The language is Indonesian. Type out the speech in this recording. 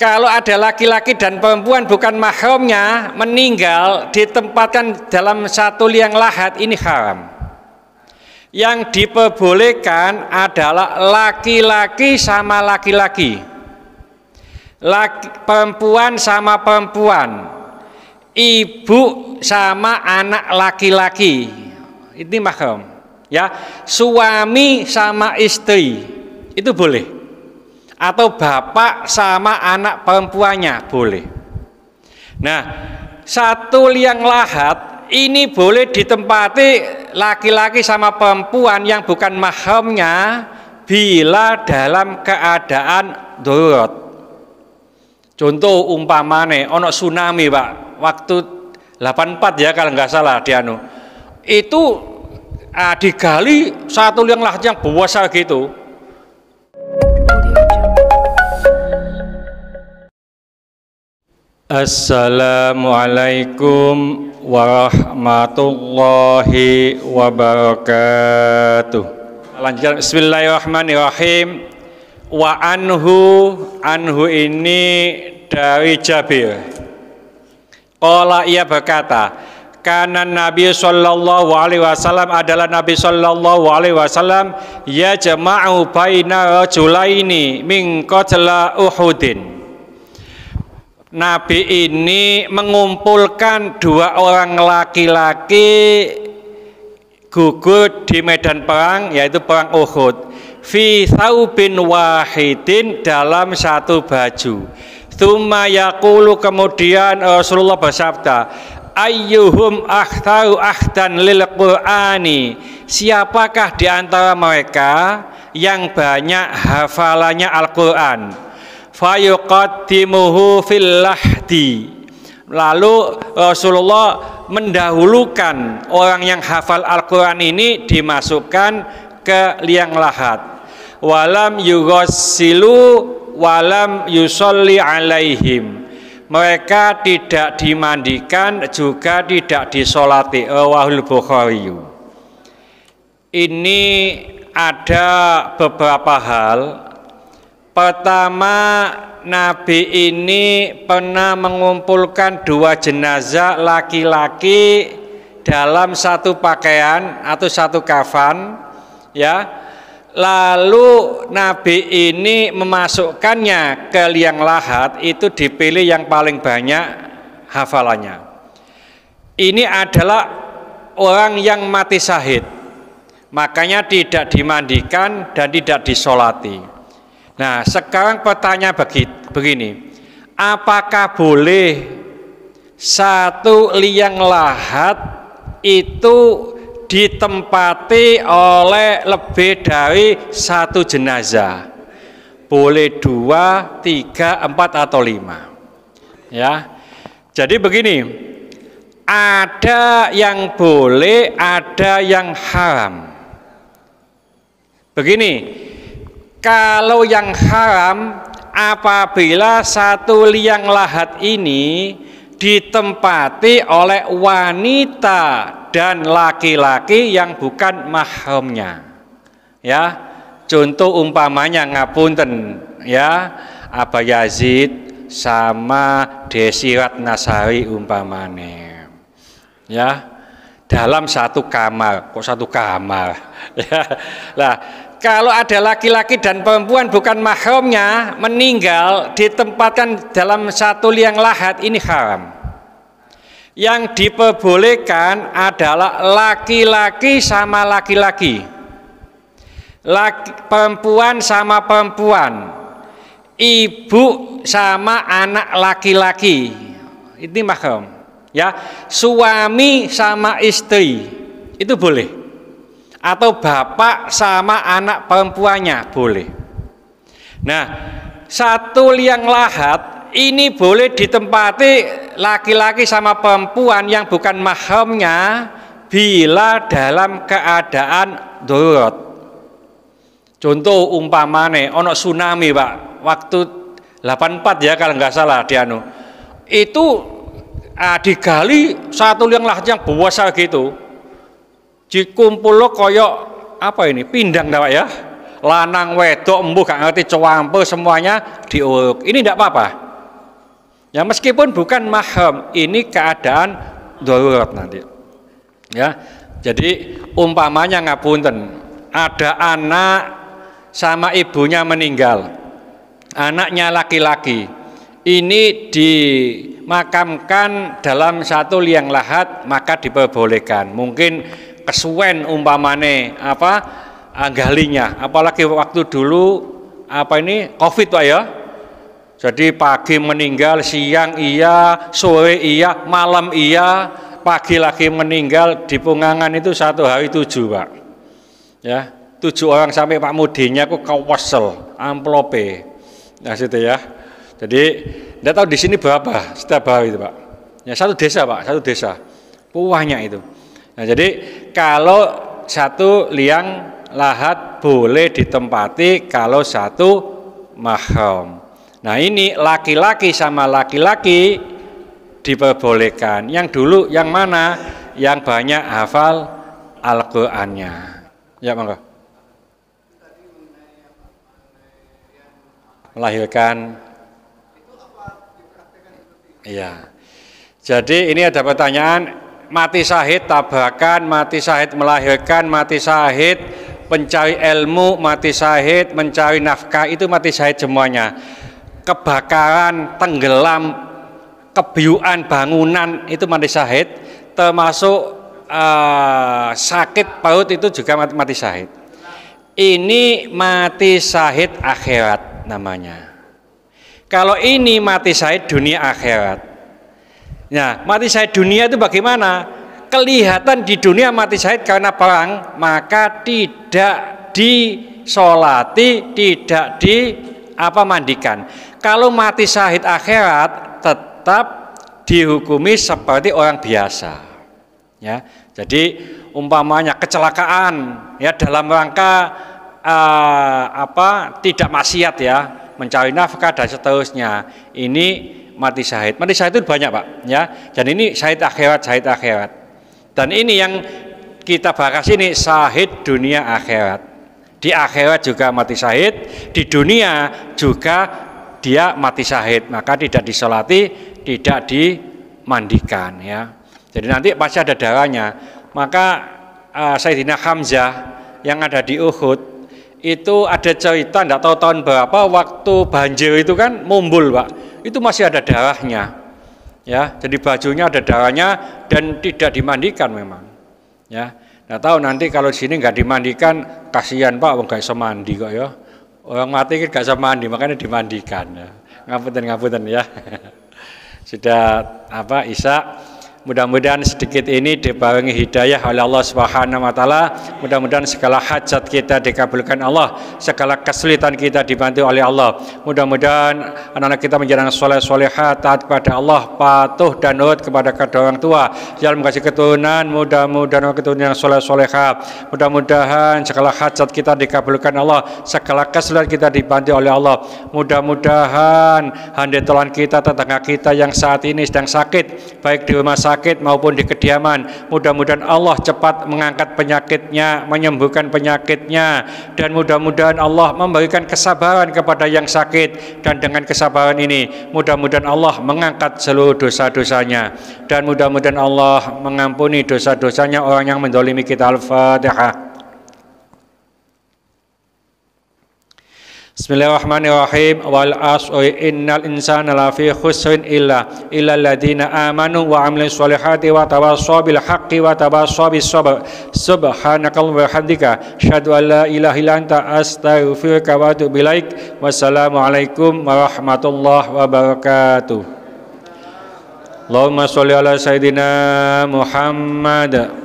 kalau ada laki-laki dan perempuan bukan mahramnya meninggal ditempatkan dalam satu liang lahat ini haram. Yang diperbolehkan adalah laki-laki sama laki-laki. perempuan sama perempuan. Ibu sama anak laki-laki. Ini mahram. Ya, suami sama istri. Itu boleh atau bapak sama anak perempuannya boleh. Nah, satu liang lahat ini boleh ditempati laki-laki sama perempuan yang bukan mahramnya bila dalam keadaan darurat. Contoh umpamane ono tsunami, Pak. Waktu 84 ya kalau nggak salah Dianu Itu ah, digali satu liang lahat yang besar gitu Assalamualaikum warahmatullahi wabarakatuh. Lanjutkan Bismillahirrahmanirrahim. Wa anhu anhu ini dari Jabir. Qala ia berkata, karena Nabi Shallallahu Alaihi Wasallam adalah Nabi Shallallahu Alaihi Wasallam ya jama'u baina rajulaini min qatla Uhudin Nabi ini mengumpulkan dua orang laki-laki gugur di medan perang yaitu perang Uhud fi saubin wahidin dalam satu baju Thumma yakulu kemudian Rasulullah bersabda ayyuhum akhtaru ahdan lil qur'ani siapakah di antara mereka yang banyak hafalannya Al-Qur'an fayuqaddimuhu fil lahdi lalu eh, Rasulullah mendahulukan orang yang hafal Al-Qur'an ini dimasukkan ke liang lahat walam yugosilu, walam yusolli alaihim mereka tidak dimandikan juga tidak disolati rawahul bukhari ini ada beberapa hal Pertama Nabi ini pernah mengumpulkan dua jenazah laki-laki dalam satu pakaian atau satu kafan ya lalu Nabi ini memasukkannya ke liang lahat itu dipilih yang paling banyak hafalannya ini adalah orang yang mati sahid, makanya tidak dimandikan dan tidak disolati Nah, sekarang pertanyaan begini, apakah boleh satu liang lahat itu ditempati oleh lebih dari satu jenazah? Boleh dua, tiga, empat, atau lima. Ya, jadi begini, ada yang boleh, ada yang haram. Begini, kalau yang haram apabila satu liang lahat ini ditempati oleh wanita dan laki-laki yang bukan mahramnya. Ya, contoh umpamanya ngapunten ya, Aba Yazid sama Desirat Nasari umpamane. Ya, dalam satu kamar, kok satu kamar? Ya. Lah, kalau ada laki-laki dan perempuan bukan mahramnya meninggal ditempatkan dalam satu liang lahat ini haram. Yang diperbolehkan adalah laki-laki sama laki-laki. Laki, perempuan sama perempuan. Ibu sama anak laki-laki. Ini mahram. Ya, suami sama istri. Itu boleh atau bapak sama anak perempuannya boleh. Nah, satu liang lahat ini boleh ditempati laki-laki sama perempuan yang bukan mahramnya bila dalam keadaan darurat. Contoh umpamane ono tsunami, Pak. Waktu 84 ya kalau nggak salah Dianu. Itu ah, digali satu liang lahat yang besar gitu dikumpulo koyok apa ini pindang dawa ya lanang wedok embuh gak ngerti cowampe semuanya diuruk ini tidak apa-apa ya meskipun bukan mahram ini keadaan darurat nanti ya jadi umpamanya ngapunten ada anak sama ibunya meninggal anaknya laki-laki ini dimakamkan dalam satu liang lahat maka diperbolehkan mungkin kesuwen umpamane apa ah, galinya apalagi waktu dulu apa ini covid pak ya jadi pagi meninggal siang iya sore iya malam iya pagi lagi meninggal di pungangan itu satu hari tujuh pak ya tujuh orang sampai pak mudinya aku kawasel amplope nah situ ya jadi tidak tahu di sini berapa setiap hari itu pak ya satu desa pak satu desa puahnya itu Nah, jadi kalau satu liang lahat boleh ditempati kalau satu mahram. Nah, ini laki-laki sama laki-laki diperbolehkan. Yang dulu yang mana? Yang banyak hafal Al-Qur'annya. Ya, monggo. Melahirkan Iya. Jadi ini ada pertanyaan mati syahid tabakan, mati syahid melahirkan, mati syahid pencari ilmu, mati syahid mencari nafkah itu mati syahid semuanya. Kebakaran, tenggelam, kebiuan bangunan itu mati syahid, termasuk uh, sakit paut itu juga mati, mati syahid. Ini mati syahid akhirat namanya. Kalau ini mati syahid dunia akhirat. Nah, mati syahid dunia itu bagaimana? Kelihatan di dunia mati syahid karena perang, maka tidak disolati, tidak di apa mandikan. Kalau mati syahid akhirat tetap dihukumi seperti orang biasa. Ya, jadi umpamanya kecelakaan ya dalam rangka uh, apa tidak maksiat ya mencari nafkah dan seterusnya ini mati syahid. Mati syahid itu banyak pak, ya. Dan ini syahid akhirat, syahid akhirat. Dan ini yang kita bahas ini syahid dunia akhirat. Di akhirat juga mati syahid, di dunia juga dia mati syahid, maka tidak disolati, tidak dimandikan, ya. Jadi nanti pasti ada darahnya. Maka uh, Sayyidina Hamzah yang ada di Uhud itu ada cerita tidak tahu tahun berapa waktu banjir itu kan mumbul pak itu masih ada darahnya. Ya, jadi bajunya ada darahnya dan tidak dimandikan memang. Ya. nggak tahu nanti kalau di sini nggak dimandikan kasihan Pak nggak bisa mandi kok ya. Orang mati kan nggak bisa mandi, makanya dimandikan ya. Ngapunten ngapunten ya. Sudah apa Isa Mudah-mudahan sedikit ini dibarengi hidayah oleh Allah Subhanahu wa taala. Mudah-mudahan segala hajat kita dikabulkan Allah, segala kesulitan kita dibantu oleh Allah. Mudah-mudahan anak-anak kita menjadi soleh soleha taat kepada Allah, patuh dan nurut kepada kedua orang tua. Jangan kasih keturunan, mudah-mudahan orang keturunan yang soleh soleha. Mudah-mudahan segala hajat kita dikabulkan Allah, segala kesulitan kita dibantu oleh Allah. Mudah-mudahan handai kita tetangga kita yang saat ini sedang sakit, baik di rumah sakit sakit maupun di kediaman. Mudah-mudahan Allah cepat mengangkat penyakitnya, menyembuhkan penyakitnya dan mudah-mudahan Allah memberikan kesabaran kepada yang sakit dan dengan kesabaran ini mudah-mudahan Allah mengangkat seluruh dosa-dosanya dan mudah-mudahan Allah mengampuni dosa-dosanya orang yang mendolimi kita Al-Fatihah. Bismillahirrahmanirrahim wal asri innal insana lafi khusrin illa illa alladziina aamanu wa 'amilus solihati wa tawassaw bil haqqi wa tawassaw bis sabr subhanakallahumma wa bihamdika asyhadu an la ilaha illa anta astaghfiruka wa atubu ilaik wassalamu alaikum warahmatullahi wabarakatuh Allahumma sholli ala sayidina Muhammad